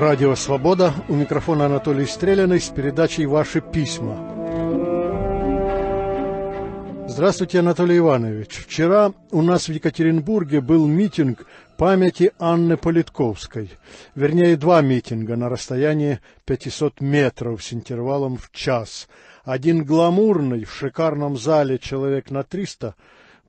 Радио «Свобода». У микрофона Анатолий Стреляный с передачей «Ваши письма». Здравствуйте, Анатолий Иванович. Вчера у нас в Екатеринбурге был митинг памяти Анны Политковской. Вернее, два митинга на расстоянии 500 метров с интервалом в час. Один гламурный в шикарном зале «Человек на 300»,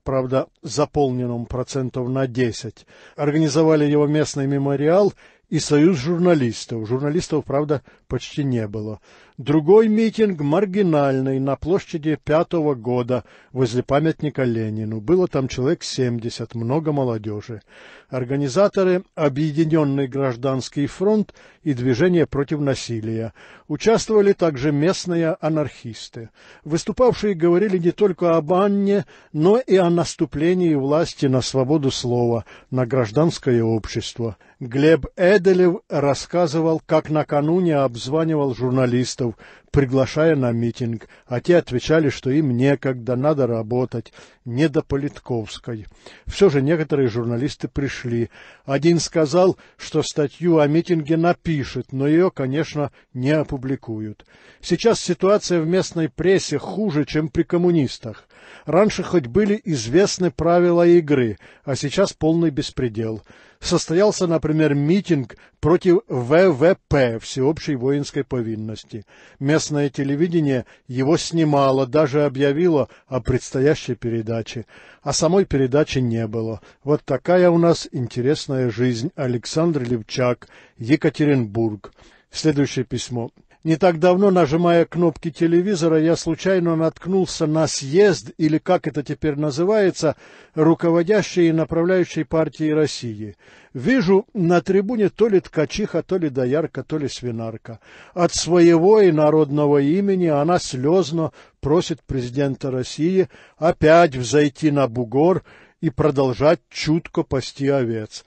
правда, заполненном процентов на 10. Организовали его местный мемориал и союз журналистов. Журналистов, правда, почти не было. Другой митинг маргинальный на площади пятого года возле памятника Ленину. Было там человек 70, много молодежи. Организаторы – Объединенный гражданский фронт и Движение против насилия. Участвовали также местные анархисты. Выступавшие говорили не только об Анне, но и о наступлении власти на свободу слова, на гражданское общество – Глеб Эделев рассказывал, как накануне обзванивал журналистов, приглашая на митинг, а те отвечали, что им некогда, надо работать, не до Политковской. Все же некоторые журналисты пришли. Один сказал, что статью о митинге напишет, но ее, конечно, не опубликуют. Сейчас ситуация в местной прессе хуже, чем при коммунистах. Раньше хоть были известны правила игры, а сейчас полный беспредел. Состоялся, например, митинг против ВВП, всеобщей воинской повинности. Местное телевидение его снимало, даже объявило о предстоящей передаче. А самой передачи не было. Вот такая у нас интересная жизнь. Александр Левчак, Екатеринбург. Следующее письмо. Не так давно, нажимая кнопки телевизора, я случайно наткнулся на съезд, или как это теперь называется, руководящей и направляющей партии России. Вижу на трибуне то ли ткачиха, то ли доярка, то ли свинарка. От своего и народного имени она слезно просит президента России опять взойти на бугор и продолжать чутко пасти овец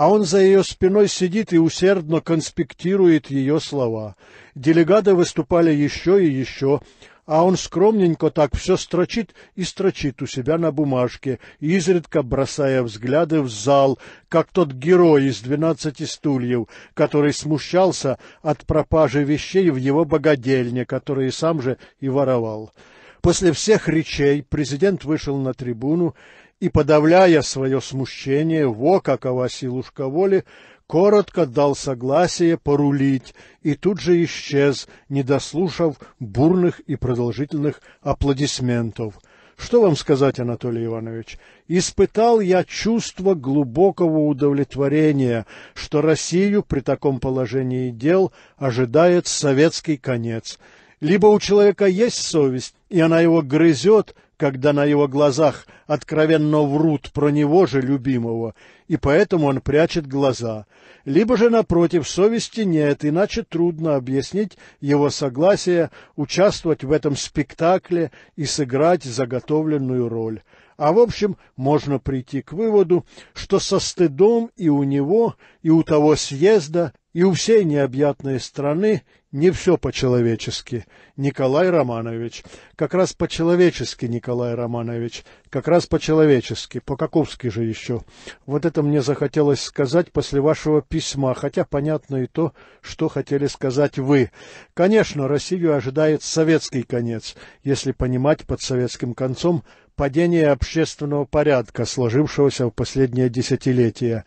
а он за ее спиной сидит и усердно конспектирует ее слова. Делегаты выступали еще и еще, а он скромненько так все строчит и строчит у себя на бумажке, изредка бросая взгляды в зал, как тот герой из «Двенадцати стульев», который смущался от пропажи вещей в его богадельне, которые сам же и воровал. После всех речей президент вышел на трибуну и, подавляя свое смущение, во какова силушка воли, коротко дал согласие порулить и тут же исчез, не дослушав бурных и продолжительных аплодисментов. Что вам сказать, Анатолий Иванович? Испытал я чувство глубокого удовлетворения, что Россию при таком положении дел ожидает советский конец. Либо у человека есть совесть, и она его грызет, когда на его глазах откровенно врут про него же любимого, и поэтому он прячет глаза. Либо же, напротив, совести нет, иначе трудно объяснить его согласие участвовать в этом спектакле и сыграть заготовленную роль. А в общем, можно прийти к выводу, что со стыдом и у него, и у того съезда, и у всей необъятной страны не все по-человечески, Николай Романович. Как раз по-человечески, Николай Романович. Как раз по-человечески. По-каковски же еще. Вот это мне захотелось сказать после вашего письма, хотя понятно и то, что хотели сказать вы. Конечно, Россию ожидает советский конец, если понимать под советским концом падение общественного порядка, сложившегося в последнее десятилетие.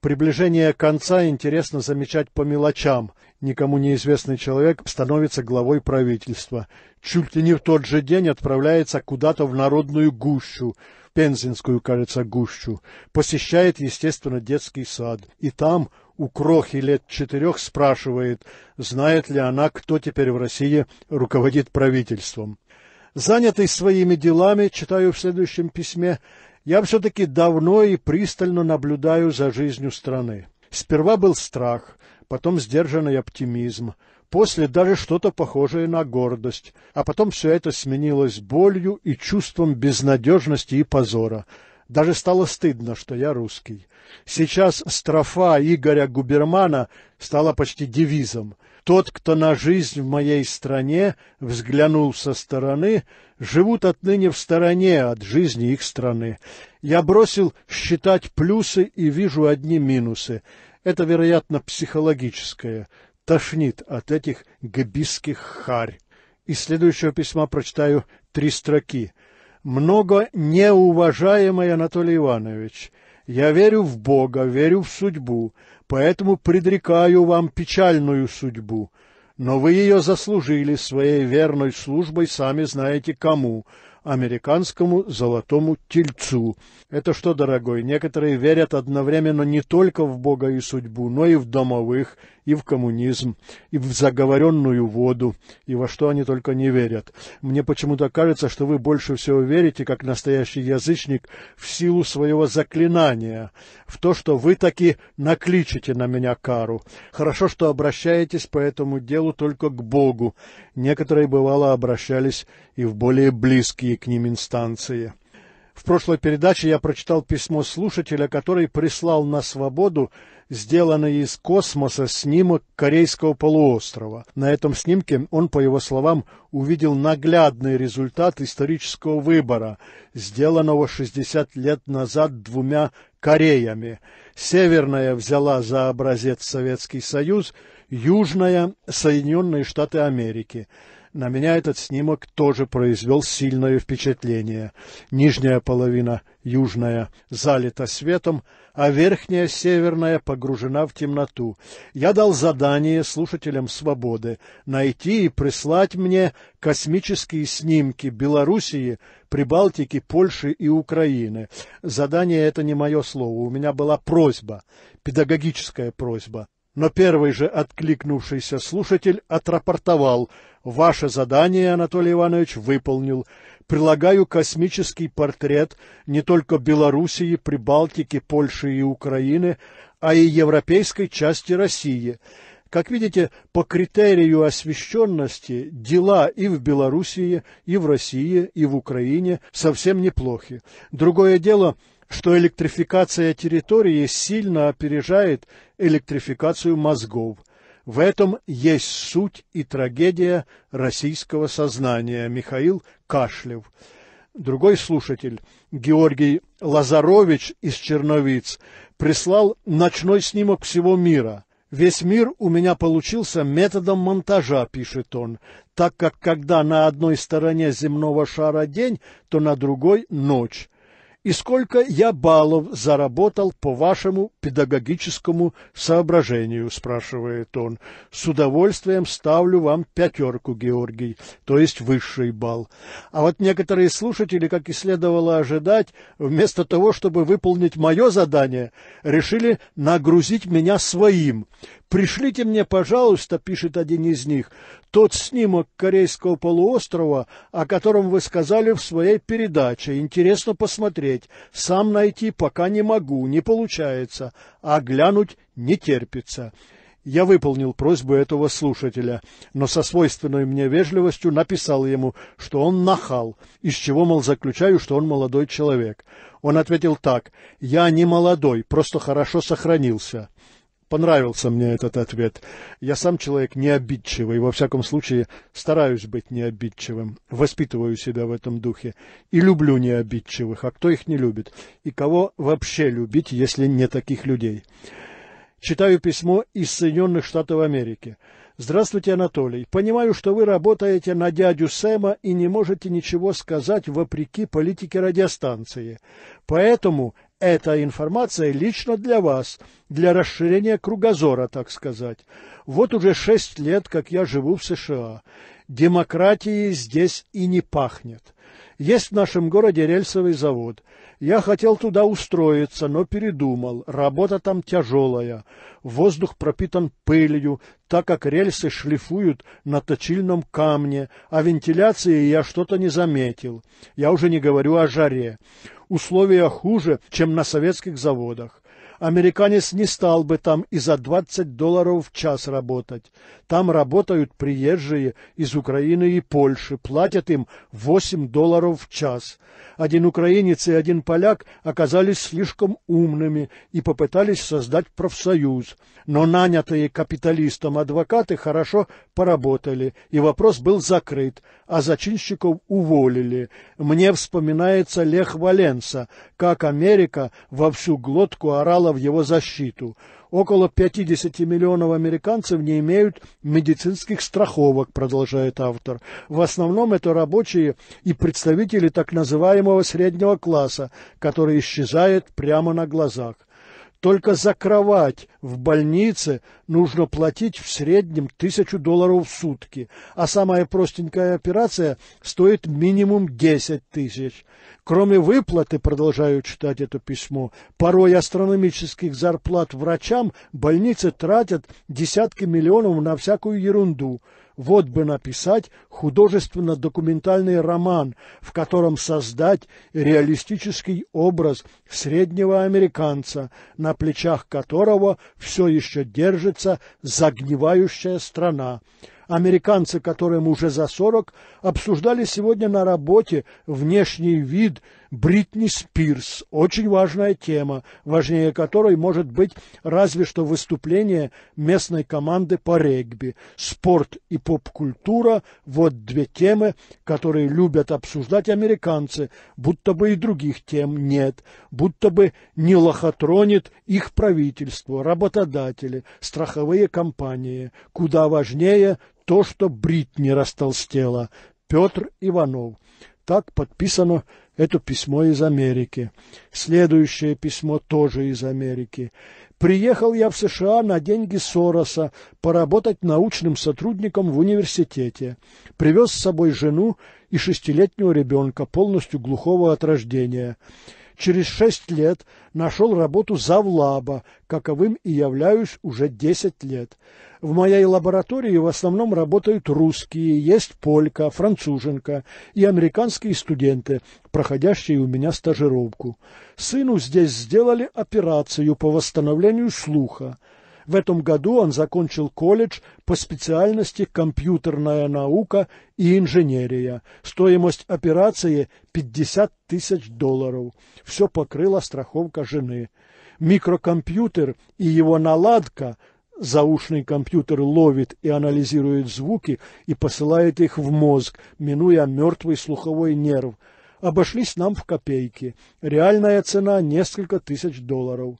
Приближение конца интересно замечать по мелочам никому неизвестный человек становится главой правительства. Чуть ли не в тот же день отправляется куда-то в народную гущу, пензенскую, кажется, гущу. Посещает, естественно, детский сад. И там у крохи лет четырех спрашивает, знает ли она, кто теперь в России руководит правительством. Занятый своими делами, читаю в следующем письме, я все-таки давно и пристально наблюдаю за жизнью страны. Сперва был страх, потом сдержанный оптимизм, после даже что-то похожее на гордость, а потом все это сменилось болью и чувством безнадежности и позора. Даже стало стыдно, что я русский. Сейчас строфа Игоря Губермана стала почти девизом. Тот, кто на жизнь в моей стране взглянул со стороны, живут отныне в стороне от жизни их страны. Я бросил считать плюсы и вижу одни минусы. Это, вероятно, психологическое. Тошнит от этих гбисских харь. Из следующего письма прочитаю три строки. «Много неуважаемый Анатолий Иванович, я верю в Бога, верю в судьбу, поэтому предрекаю вам печальную судьбу. Но вы ее заслужили своей верной службой, сами знаете кому, американскому золотому тельцу. Это что, дорогой, некоторые верят одновременно не только в Бога и судьбу, но и в домовых, и в коммунизм, и в заговоренную воду, и во что они только не верят. Мне почему-то кажется, что вы больше всего верите, как настоящий язычник, в силу своего заклинания, в то, что вы таки накличите на меня кару. Хорошо, что обращаетесь по этому делу только к Богу. Некоторые, бывало, обращались и в более близкие к ним инстанции. В прошлой передаче я прочитал письмо слушателя, который прислал на свободу сделанный из космоса снимок корейского полуострова. На этом снимке он, по его словам, увидел наглядный результат исторического выбора, сделанного 60 лет назад двумя Кореями. Северная взяла за образец Советский Союз, Южная, Соединенные Штаты Америки. На меня этот снимок тоже произвел сильное впечатление. Нижняя половина, южная, залита светом, а верхняя, северная, погружена в темноту. Я дал задание слушателям «Свободы» найти и прислать мне космические снимки Белоруссии, Прибалтики, Польши и Украины. Задание — это не мое слово, у меня была просьба, педагогическая просьба но первый же откликнувшийся слушатель отрапортовал. «Ваше задание, Анатолий Иванович, выполнил. Прилагаю космический портрет не только Белоруссии, Прибалтики, Польши и Украины, а и европейской части России». Как видите, по критерию освещенности дела и в Белоруссии, и в России, и в Украине совсем неплохи. Другое дело, что электрификация территории сильно опережает электрификацию мозгов. В этом есть суть и трагедия российского сознания. Михаил Кашлев. Другой слушатель, Георгий Лазарович из Черновиц, прислал ночной снимок всего мира – Весь мир у меня получился методом монтажа, пишет он, так как когда на одной стороне земного шара день, то на другой – ночь и сколько я баллов заработал по вашему педагогическому соображению, спрашивает он. С удовольствием ставлю вам пятерку, Георгий, то есть высший балл. А вот некоторые слушатели, как и следовало ожидать, вместо того, чтобы выполнить мое задание, решили нагрузить меня своим. Пришлите мне, пожалуйста, пишет один из них, тот снимок корейского полуострова, о котором вы сказали в своей передаче, интересно посмотреть. Сам найти пока не могу, не получается, а глянуть не терпится. Я выполнил просьбу этого слушателя, но со свойственной мне вежливостью написал ему, что он нахал, из чего, мол, заключаю, что он молодой человек. Он ответил так: "Я не молодой, просто хорошо сохранился". Понравился мне этот ответ. Я сам человек необидчивый, во всяком случае стараюсь быть необидчивым, воспитываю себя в этом духе и люблю необидчивых, а кто их не любит? И кого вообще любить, если не таких людей? Читаю письмо из Соединенных Штатов Америки. Здравствуйте, Анатолий. Понимаю, что вы работаете на дядю Сэма и не можете ничего сказать вопреки политике радиостанции. Поэтому эта информация лично для вас, для расширения кругозора, так сказать. Вот уже шесть лет, как я живу в США. Демократии здесь и не пахнет. Есть в нашем городе рельсовый завод. Я хотел туда устроиться, но передумал. Работа там тяжелая. Воздух пропитан пылью, так как рельсы шлифуют на точильном камне, а вентиляции я что-то не заметил. Я уже не говорю о жаре условия хуже, чем на советских заводах американец не стал бы там и за 20 долларов в час работать. Там работают приезжие из Украины и Польши, платят им 8 долларов в час. Один украинец и один поляк оказались слишком умными и попытались создать профсоюз, но нанятые капиталистом адвокаты хорошо поработали, и вопрос был закрыт, а зачинщиков уволили. Мне вспоминается Лех Валенса, как Америка во всю глотку орала в его защиту. Около 50 миллионов американцев не имеют медицинских страховок, продолжает автор. В основном это рабочие и представители так называемого среднего класса, который исчезает прямо на глазах. Только за кровать в больнице нужно платить в среднем тысячу долларов в сутки, а самая простенькая операция стоит минимум десять тысяч. Кроме выплаты, продолжаю читать это письмо, порой астрономических зарплат врачам больницы тратят десятки миллионов на всякую ерунду – вот бы написать художественно-документальный роман, в котором создать реалистический образ среднего американца, на плечах которого все еще держится загнивающая страна. Американцы, которым уже за сорок, обсуждали сегодня на работе внешний вид – Бритни Спирс. Очень важная тема, важнее которой может быть разве что выступление местной команды по регби. Спорт и поп-культура – вот две темы, которые любят обсуждать американцы, будто бы и других тем нет, будто бы не лохотронит их правительство, работодатели, страховые компании. Куда важнее то, что Бритни растолстела. Петр Иванов. Так подписано это письмо из Америки. Следующее письмо тоже из Америки. Приехал я в США на деньги Сороса поработать научным сотрудником в университете. Привез с собой жену и шестилетнего ребенка, полностью глухого от рождения. Через шесть лет нашел работу завлаба, каковым и являюсь уже десять лет. В моей лаборатории в основном работают русские, есть полька, француженка и американские студенты, проходящие у меня стажировку. Сыну здесь сделали операцию по восстановлению слуха. В этом году он закончил колледж по специальности «Компьютерная наука и инженерия». Стоимость операции – 50 тысяч долларов. Все покрыла страховка жены. Микрокомпьютер и его наладка – Заушный компьютер ловит и анализирует звуки и посылает их в мозг, минуя мертвый слуховой нерв. Обошлись нам в копейки. Реальная цена – несколько тысяч долларов.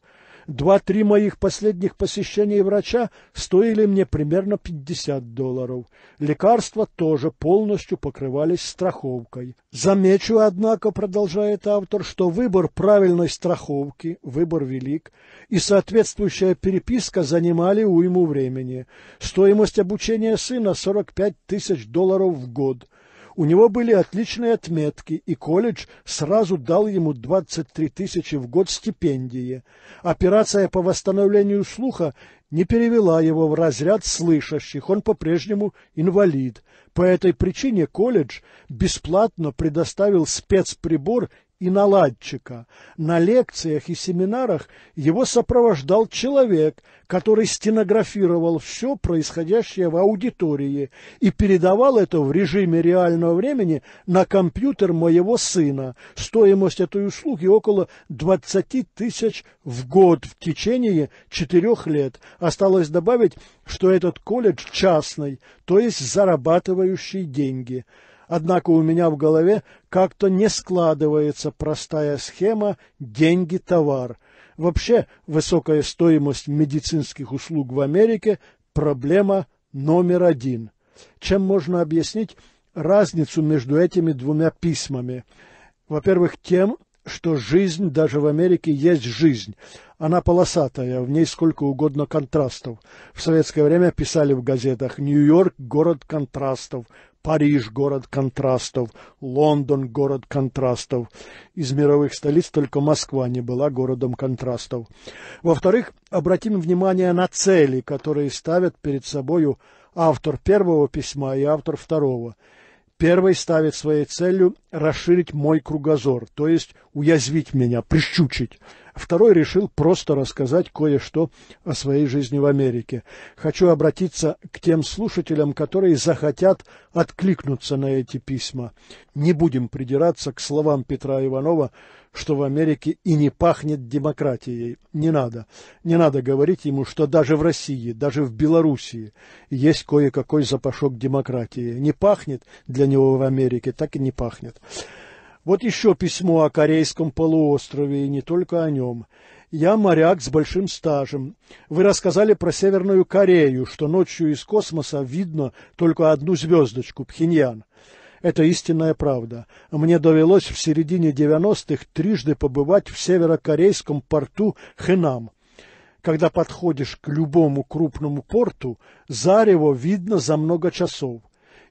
Два-три моих последних посещения врача стоили мне примерно 50 долларов. Лекарства тоже полностью покрывались страховкой. Замечу, однако, продолжает автор, что выбор правильной страховки, выбор велик, и соответствующая переписка занимали уйму времени. Стоимость обучения сына 45 тысяч долларов в год – у него были отличные отметки, и колледж сразу дал ему 23 тысячи в год стипендии. Операция по восстановлению слуха не перевела его в разряд слышащих, он по-прежнему инвалид. По этой причине колледж бесплатно предоставил спецприбор и наладчика. На лекциях и семинарах его сопровождал человек, который стенографировал все происходящее в аудитории и передавал это в режиме реального времени на компьютер моего сына. Стоимость этой услуги около 20 тысяч в год в течение четырех лет. Осталось добавить, что этот колледж частный, то есть зарабатывающий деньги. Однако у меня в голове как-то не складывается простая схема «деньги-товар». Вообще, высокая стоимость медицинских услуг в Америке – проблема номер один. Чем можно объяснить разницу между этими двумя письмами? Во-первых, тем, что жизнь даже в Америке есть жизнь. Она полосатая, в ней сколько угодно контрастов. В советское время писали в газетах «Нью-Йорк – город контрастов», Париж – город контрастов, Лондон – город контрастов. Из мировых столиц только Москва не была городом контрастов. Во-вторых, обратим внимание на цели, которые ставят перед собою автор первого письма и автор второго. Первый ставит своей целью расширить мой кругозор, то есть уязвить меня, прищучить – Второй решил просто рассказать кое-что о своей жизни в Америке. Хочу обратиться к тем слушателям, которые захотят откликнуться на эти письма. Не будем придираться к словам Петра Иванова, что в Америке и не пахнет демократией. Не надо. Не надо говорить ему, что даже в России, даже в Белоруссии есть кое-какой запашок демократии. Не пахнет для него в Америке, так и не пахнет. Вот еще письмо о Корейском полуострове, и не только о нем. Я моряк с большим стажем. Вы рассказали про Северную Корею, что ночью из космоса видно только одну звездочку – Пхеньян. Это истинная правда. Мне довелось в середине 90-х трижды побывать в северокорейском порту Хэнам. Когда подходишь к любому крупному порту, зарево видно за много часов.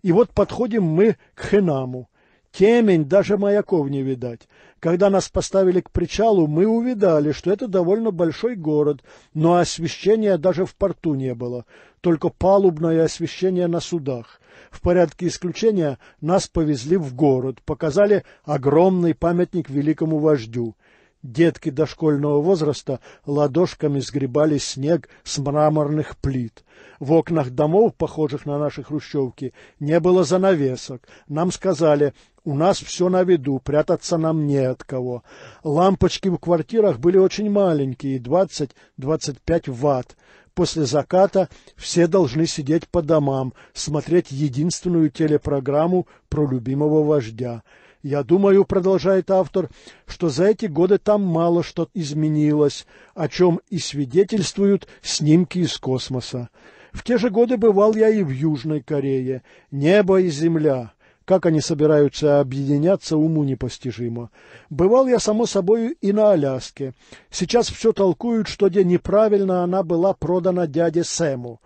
И вот подходим мы к Хэнаму. Темень, даже маяков не видать. Когда нас поставили к причалу, мы увидали, что это довольно большой город, но освещения даже в порту не было, только палубное освещение на судах. В порядке исключения нас повезли в город, показали огромный памятник великому вождю. Детки дошкольного возраста ладошками сгребали снег с мраморных плит. В окнах домов, похожих на наши хрущевки, не было занавесок. Нам сказали, у нас все на виду, прятаться нам не от кого. Лампочки в квартирах были очень маленькие, 20-25 ватт. После заката все должны сидеть по домам, смотреть единственную телепрограмму про любимого вождя. Я думаю, продолжает автор, что за эти годы там мало что изменилось, о чем и свидетельствуют снимки из космоса. В те же годы бывал я и в Южной Корее. Небо и земля. Как они собираются объединяться, уму непостижимо. Бывал я, само собой, и на Аляске. Сейчас все толкуют, что где неправильно она была продана дяде Сэму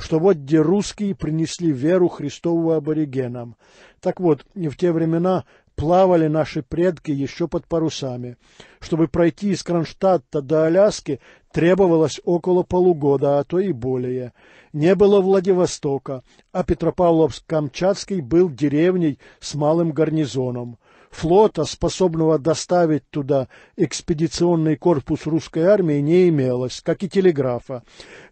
что вот где русские принесли веру Христову аборигенам. Так вот, в те времена плавали наши предки еще под парусами. Чтобы пройти из Кронштадта до Аляски требовалось около полугода, а то и более не было Владивостока, а Петропавловск-Камчатский был деревней с малым гарнизоном. Флота, способного доставить туда экспедиционный корпус русской армии, не имелось, как и телеграфа.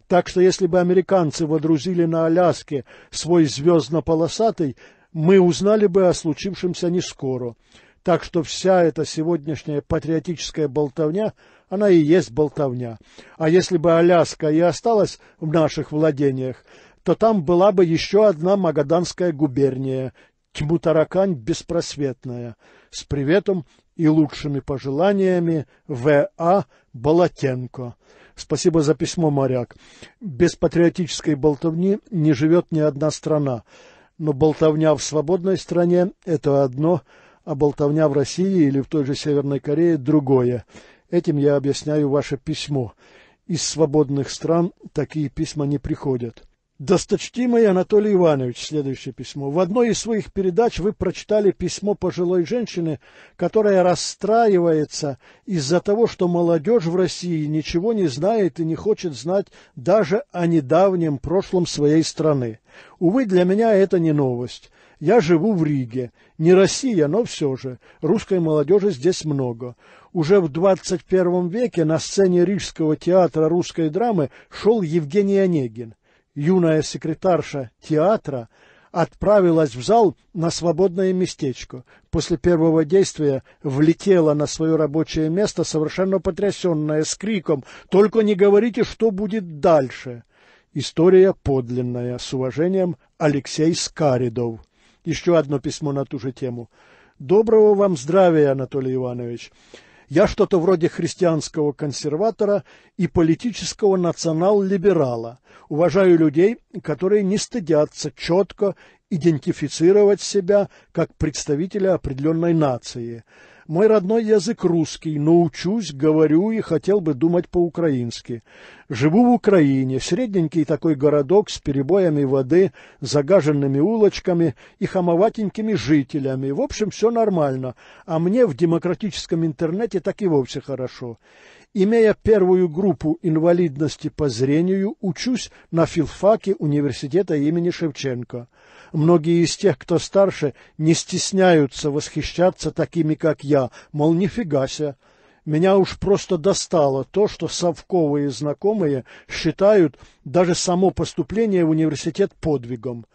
Так что если бы американцы водрузили на Аляске свой звездно-полосатый, мы узнали бы о случившемся не скоро. Так что вся эта сегодняшняя патриотическая болтовня, она и есть болтовня. А если бы Аляска и осталась в наших владениях, то там была бы еще одна Магаданская губерния, тьму-таракань беспросветная. С приветом и лучшими пожеланиями В.А. Болотенко. Спасибо за письмо, моряк. Без патриотической болтовни не живет ни одна страна. Но болтовня в свободной стране – это одно – а болтовня в России или в той же Северной Корее другое. Этим я объясняю ваше письмо. Из свободных стран такие письма не приходят. Досточтимый Анатолий Иванович, следующее письмо. В одной из своих передач вы прочитали письмо пожилой женщины, которая расстраивается из-за того, что молодежь в России ничего не знает и не хочет знать даже о недавнем прошлом своей страны. Увы, для меня это не новость. Я живу в Риге. Не Россия, но все же. Русской молодежи здесь много. Уже в 21 веке на сцене Рижского театра русской драмы шел Евгений Онегин. Юная секретарша театра отправилась в зал на свободное местечко. После первого действия влетела на свое рабочее место, совершенно потрясенная, с криком «Только не говорите, что будет дальше!» История подлинная. С уважением, Алексей Скаридов. Еще одно письмо на ту же тему. Доброго вам здравия, Анатолий Иванович. Я что-то вроде христианского консерватора и политического национал-либерала. Уважаю людей, которые не стыдятся четко идентифицировать себя как представителя определенной нации. Мой родной язык русский, но учусь, говорю и хотел бы думать по-украински. Живу в Украине, средненький такой городок с перебоями воды, загаженными улочками и хамоватенькими жителями. В общем, все нормально, а мне в демократическом интернете так и вовсе хорошо. Имея первую группу инвалидности по зрению, учусь на филфаке университета имени Шевченко. Многие из тех, кто старше, не стесняются восхищаться такими, как я, мол, нифига себе. Меня уж просто достало то, что совковые знакомые считают даже само поступление в университет подвигом.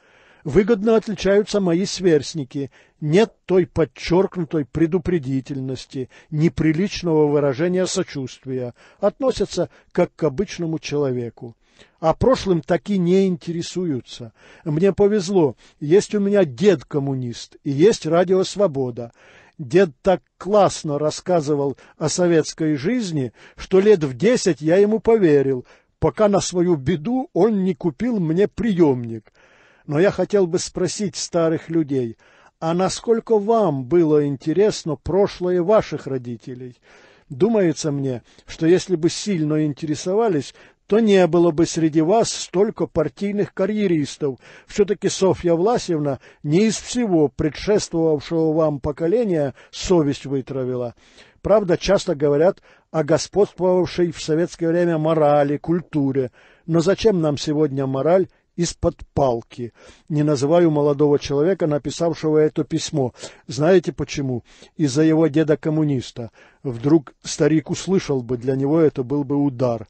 Выгодно отличаются мои сверстники. Нет той подчеркнутой предупредительности, неприличного выражения сочувствия. Относятся как к обычному человеку а прошлым таки не интересуются. Мне повезло, есть у меня дед коммунист и есть радио «Свобода». Дед так классно рассказывал о советской жизни, что лет в десять я ему поверил, пока на свою беду он не купил мне приемник. Но я хотел бы спросить старых людей, а насколько вам было интересно прошлое ваших родителей? Думается мне, что если бы сильно интересовались, то не было бы среди вас столько партийных карьеристов. Все-таки Софья Власевна не из всего предшествовавшего вам поколения совесть вытравила. Правда, часто говорят о господствовавшей в советское время морали, культуре. Но зачем нам сегодня мораль из-под палки. Не называю молодого человека, написавшего это письмо. Знаете почему? Из-за его деда-коммуниста. Вдруг старик услышал бы, для него это был бы удар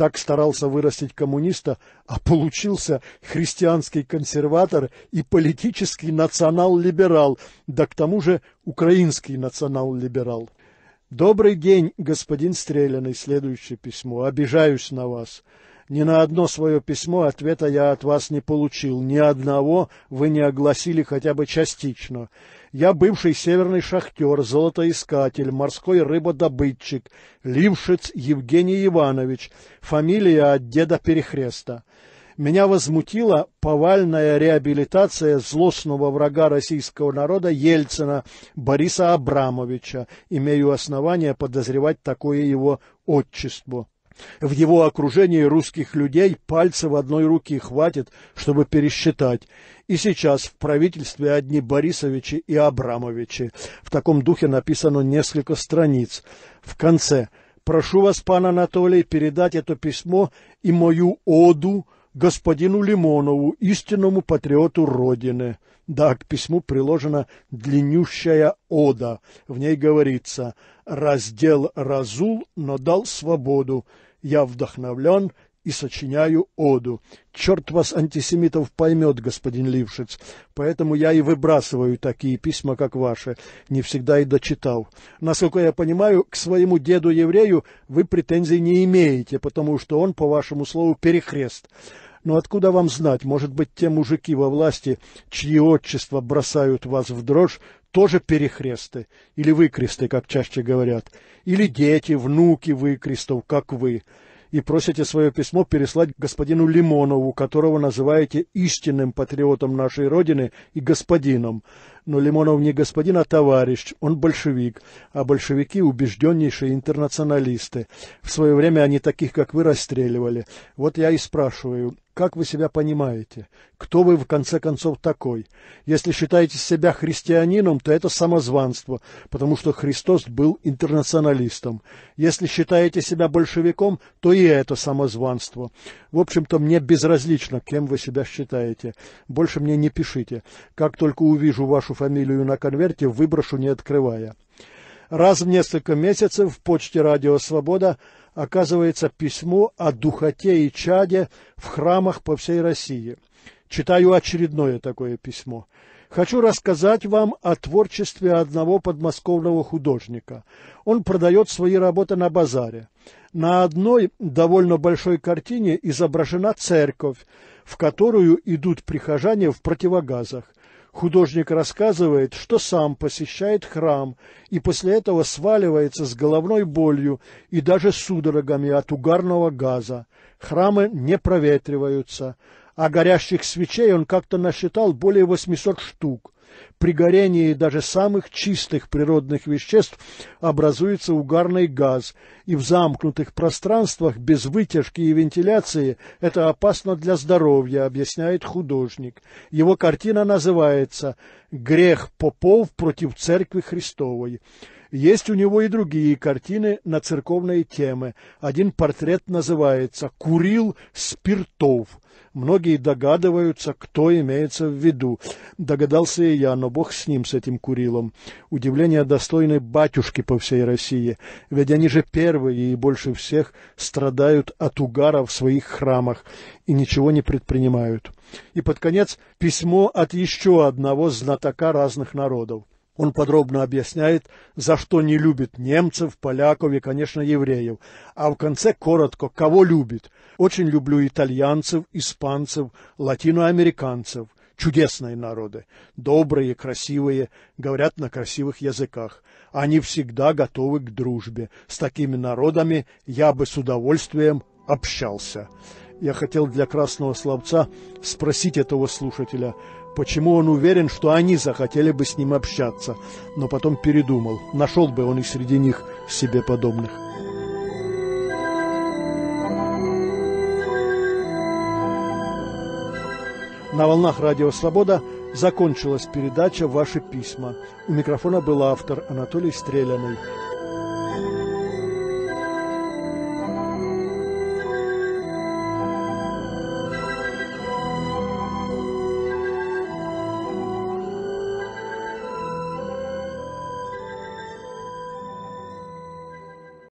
так старался вырастить коммуниста, а получился христианский консерватор и политический национал-либерал, да к тому же украинский национал-либерал. «Добрый день, господин Стреляный, следующее письмо. Обижаюсь на вас. Ни на одно свое письмо ответа я от вас не получил. Ни одного вы не огласили хотя бы частично. Я бывший северный шахтер, золотоискатель, морской рыбодобытчик, Лившиц Евгений Иванович, фамилия от деда Перехреста. Меня возмутила повальная реабилитация злостного врага российского народа Ельцина Бориса Абрамовича. Имею основания подозревать такое его отчество. В его окружении русских людей пальцев одной руки хватит, чтобы пересчитать. И сейчас в правительстве одни Борисовичи и Абрамовичи. В таком духе написано несколько страниц. В конце «Прошу вас, пан Анатолий, передать это письмо и мою оду господину Лимонову, истинному патриоту Родины». Да, к письму приложена длиннющая ода. В ней говорится «Раздел разул, но дал свободу. Я вдохновлен и сочиняю оду. Черт вас, антисемитов, поймет, господин Лившиц. Поэтому я и выбрасываю такие письма, как ваши. Не всегда и дочитал. Насколько я понимаю, к своему деду-еврею вы претензий не имеете, потому что он, по вашему слову, перехрест. Но откуда вам знать, может быть, те мужики во власти, чьи отчества бросают вас в дрожь, тоже перехресты, или выкресты, как чаще говорят, или дети, внуки выкрестов, как вы, и просите свое письмо переслать господину Лимонову, которого называете истинным патриотом нашей Родины и господином но Лимонов не господин, а товарищ, он большевик, а большевики убежденнейшие интернационалисты. В свое время они таких, как вы, расстреливали. Вот я и спрашиваю, как вы себя понимаете? Кто вы, в конце концов, такой? Если считаете себя христианином, то это самозванство, потому что Христос был интернационалистом. Если считаете себя большевиком, то и это самозванство. В общем-то, мне безразлично, кем вы себя считаете. Больше мне не пишите. Как только увижу вашу вашу фамилию на конверте выброшу, не открывая. Раз в несколько месяцев в почте «Радио Свобода» оказывается письмо о духоте и чаде в храмах по всей России. Читаю очередное такое письмо. Хочу рассказать вам о творчестве одного подмосковного художника. Он продает свои работы на базаре. На одной довольно большой картине изображена церковь, в которую идут прихожане в противогазах. Художник рассказывает, что сам посещает храм и после этого сваливается с головной болью и даже судорогами от угарного газа. Храмы не проветриваются, а горящих свечей он как-то насчитал более 800 штук при горении даже самых чистых природных веществ образуется угарный газ, и в замкнутых пространствах без вытяжки и вентиляции это опасно для здоровья, объясняет художник. Его картина называется «Грех попов против Церкви Христовой». Есть у него и другие картины на церковные темы. Один портрет называется «Курил Спиртов». Многие догадываются, кто имеется в виду. Догадался и я, но бог с ним, с этим Курилом. Удивление достойной батюшки по всей России, ведь они же первые и больше всех страдают от угара в своих храмах и ничего не предпринимают. И под конец письмо от еще одного знатока разных народов. Он подробно объясняет, за что не любит немцев, поляков и, конечно, евреев. А в конце коротко, кого любит. Очень люблю итальянцев, испанцев, латиноамериканцев. Чудесные народы, добрые, красивые, говорят на красивых языках. Они всегда готовы к дружбе. С такими народами я бы с удовольствием общался. Я хотел для красного словца спросить этого слушателя – Почему он уверен, что они захотели бы с ним общаться, но потом передумал. Нашел бы он и среди них себе подобных. На волнах радио «Свобода» закончилась передача «Ваши письма». У микрофона был автор Анатолий Стреляный.